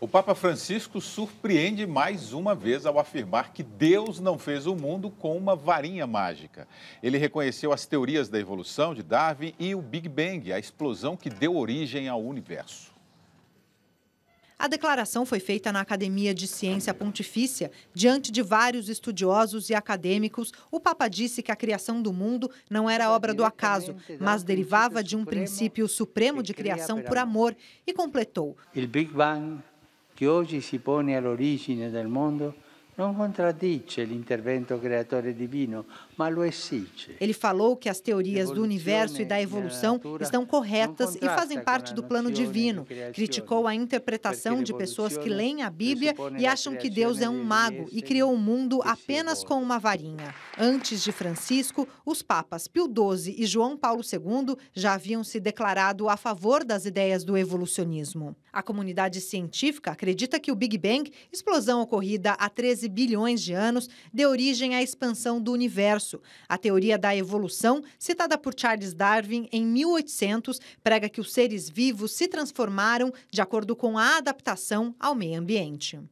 O Papa Francisco surpreende mais uma vez ao afirmar que Deus não fez o mundo com uma varinha mágica. Ele reconheceu as teorias da evolução de Darwin e o Big Bang, a explosão que deu origem ao universo. A declaração foi feita na Academia de Ciência Pontifícia. Diante de vários estudiosos e acadêmicos, o Papa disse que a criação do mundo não era obra do acaso, mas derivava de um princípio supremo de criação por amor e completou: O Big Bang che oggi si pone all'origine del mondo não contradiz o intervento criador divino, mas o exige. Ele falou que as teorias do universo e da evolução estão corretas e fazem parte do plano divino. Criticou a interpretação de pessoas que leem a Bíblia e acham que Deus é um mago e criou o um mundo apenas com uma varinha. Antes de Francisco, os papas Pio XII e João Paulo II já haviam se declarado a favor das ideias do evolucionismo. A comunidade científica acredita que o Big Bang, explosão ocorrida há 13 bilhões de anos, deu origem à expansão do universo. A teoria da evolução, citada por Charles Darwin em 1800, prega que os seres vivos se transformaram de acordo com a adaptação ao meio ambiente.